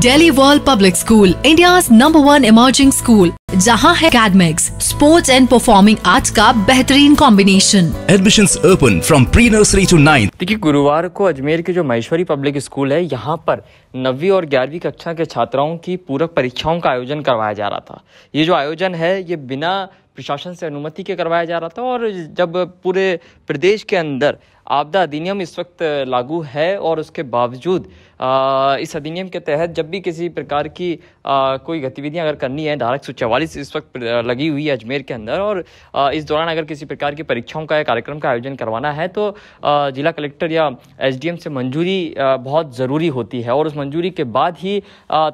Delhi World Public School, India's number one emerging school. जहां है academics sports and performing arts का बेहतरीन combination admission open from pre nursery to nine देखिए गुरुवार को अजमेर के जो महेश्वरी पब्लिक स्कूल है यहाँ पर नवी और ग्यारहवीं कक्षा के छात्राओं की पूरक परीक्षाओं का आयोजन करवाया जा रहा था ये जो आयोजन है ये बिना प्रशासन से अनुमति के करवाया जा रहा था और जब पूरे प्रदेश के अंदर आपदा अधिनियम इस वक्त लागू है और उसके बावजूद इस अधिनियम के तहत जब भी किसी प्रकार की कोई गतिविधियां अगर करनी है धारा सौ इस वक्त लगी हुई है अजमेर के अंदर और आ, इस दौरान अगर किसी प्रकार की परीक्षाओं का या कार्यक्रम का आयोजन करवाना है तो आ, जिला कलेक्टर या एसडीएम से मंजूरी बहुत ज़रूरी होती है और उस मंजूरी के बाद ही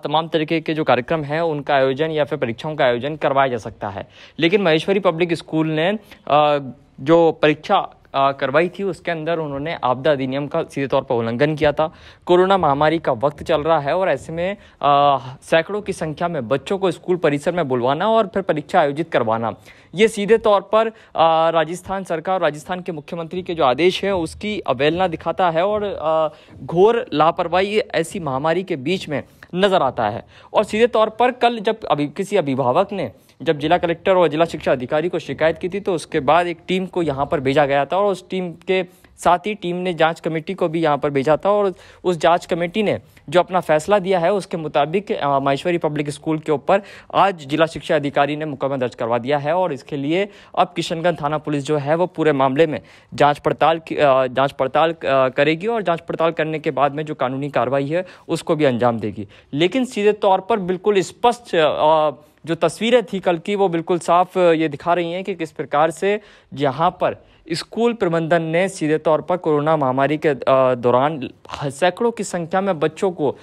तमाम तरीके के जो कार्यक्रम हैं उनका आयोजन या फिर परीक्षाओं का आयोजन करवाया जा सकता है लेकिन महेश्वरी पब्लिक स्कूल ने जो परीक्षा करवाई थी उसके अंदर उन्होंने आपदा अधिनियम का सीधे तौर पर उल्लंघन किया था कोरोना महामारी का वक्त चल रहा है और ऐसे में सैकड़ों की संख्या में बच्चों को स्कूल परिसर में बुलवाना और फिर परीक्षा आयोजित करवाना ये सीधे तौर पर राजस्थान सरकार और राजस्थान के मुख्यमंत्री के जो आदेश हैं उसकी अवहेलना दिखाता है और घोर लापरवाही ऐसी महामारी के बीच में नज़र आता है और सीधे तौर पर कल जब अभी किसी अभिभावक ने जब जिला कलेक्टर और जिला शिक्षा अधिकारी को शिकायत की थी तो उसके बाद एक टीम को यहाँ पर भेजा गया था और उस टीम के साथ ही टीम ने जांच कमेटी को भी यहाँ पर भेजा था और उस जांच कमेटी ने जो अपना फैसला दिया है उसके मुताबिक माहेश्वरी पब्लिक स्कूल के ऊपर आज जिला शिक्षा अधिकारी ने मुकदमा दर्ज करवा दिया है और इसके लिए अब किशनगंज थाना पुलिस जो है वो पूरे मामले में जांच पड़ताल जांच पड़ताल करेगी और जांच पड़ताल करने के बाद में जो कानूनी कार्रवाई है उसको भी अंजाम देगी लेकिन सीधे तौर पर बिल्कुल स्पष्ट जो तस्वीरें थी कल की वो बिल्कुल साफ ये दिखा रही हैं कि किस प्रकार से यहाँ पर स्कूल प्रबंधन ने सीधे तौर पर कोरोना महामारी के दौरान सैकड़ों की संख्या में बच्चों को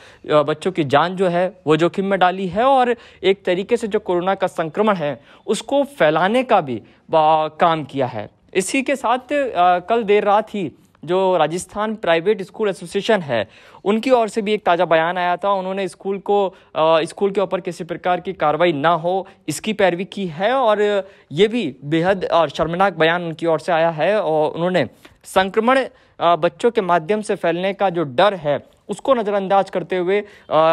बच्चों की जान जो है वो जोखिम में डाली है और एक तरीके से जो कोरोना का संक्रमण है उसको फैलाने का भी काम किया है इसी के साथ कल देर रात ही जो राजस्थान प्राइवेट स्कूल एसोसिएशन है उनकी ओर से भी एक ताज़ा बयान आया था उन्होंने स्कूल को स्कूल के ऊपर किसी प्रकार की कार्रवाई ना हो इसकी पैरवी की है और ये भी बेहद और शर्मनाक बयान उनकी ओर से आया है और उन्होंने संक्रमण बच्चों के माध्यम से फैलने का जो डर है उसको नज़रअंदाज करते हुए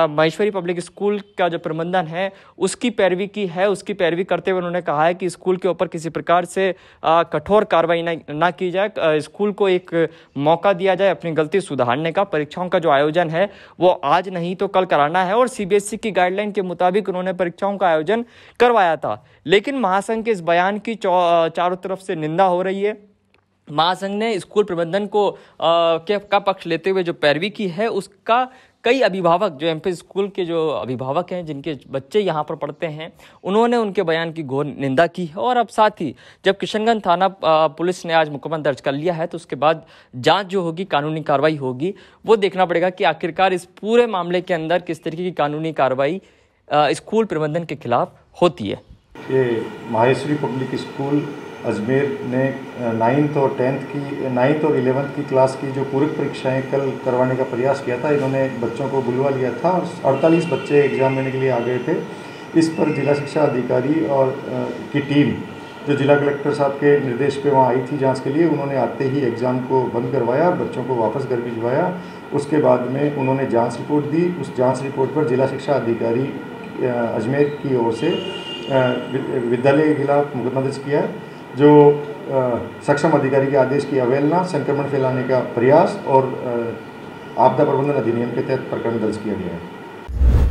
महेश्वरी पब्लिक स्कूल का जो प्रबंधन है उसकी पैरवी की है उसकी पैरवी करते हुए उन्होंने कहा है कि स्कूल के ऊपर किसी प्रकार से कठोर कार्रवाई ना ना की जाए स्कूल को एक मौका दिया जाए अपनी गलती सुधारने का परीक्षाओं का जो आयोजन है वो आज नहीं तो कल कराना है और सीबीएसई e की गाइडलाइन के मुताबिक उन्होंने परीक्षाओं का आयोजन करवाया था लेकिन महासंघ के इस बयान की चारों तरफ से निंदा हो रही है महासंघ ने स्कूल प्रबंधन को आ, के का पक्ष लेते हुए जो पैरवी की है उसका कई अभिभावक जो एम स्कूल के जो अभिभावक हैं जिनके बच्चे यहाँ पर पढ़ते हैं उन्होंने उनके बयान की घोर निंदा की है और अब साथ ही जब किशनगंज थाना पुलिस ने आज मुकदमा दर्ज कर लिया है तो उसके बाद जांच जो होगी कानूनी कार्रवाई होगी वो देखना पड़ेगा कि आखिरकार इस पूरे मामले के अंदर किस तरीके की कानूनी कार्रवाई स्कूल प्रबंधन के खिलाफ होती है ये माहेश्वरी पब्लिक स्कूल अजमेर ने नाइन्थ और टेंथ की नाइन्थ और इलेवंथ की क्लास की जो पूरक परीक्षाएं कल करवाने का प्रयास किया था इन्होंने बच्चों को बुलवा लिया था और अड़तालीस बच्चे एग्ज़ाम देने के लिए आ गए थे इस पर जिला शिक्षा अधिकारी और की टीम जो जिला कलेक्टर साहब के निर्देश पे वहाँ आई थी जांच के लिए उन्होंने आते ही एग्ज़ाम को बंद करवाया बच्चों को वापस घर भिजवाया उसके बाद में उन्होंने जांच रिपोर्ट दी उस जांच रिपोर्ट पर जिला शिक्षा अधिकारी अजमेर की ओर से विद्यालय के खिलाफ मुकदमा दर्ज किया है जो सक्षम अधिकारी के आदेश की अवहेलना संक्रमण फैलाने का प्रयास और आपदा प्रबंधन अधिनियम के तहत प्रकरण दर्ज किया गया है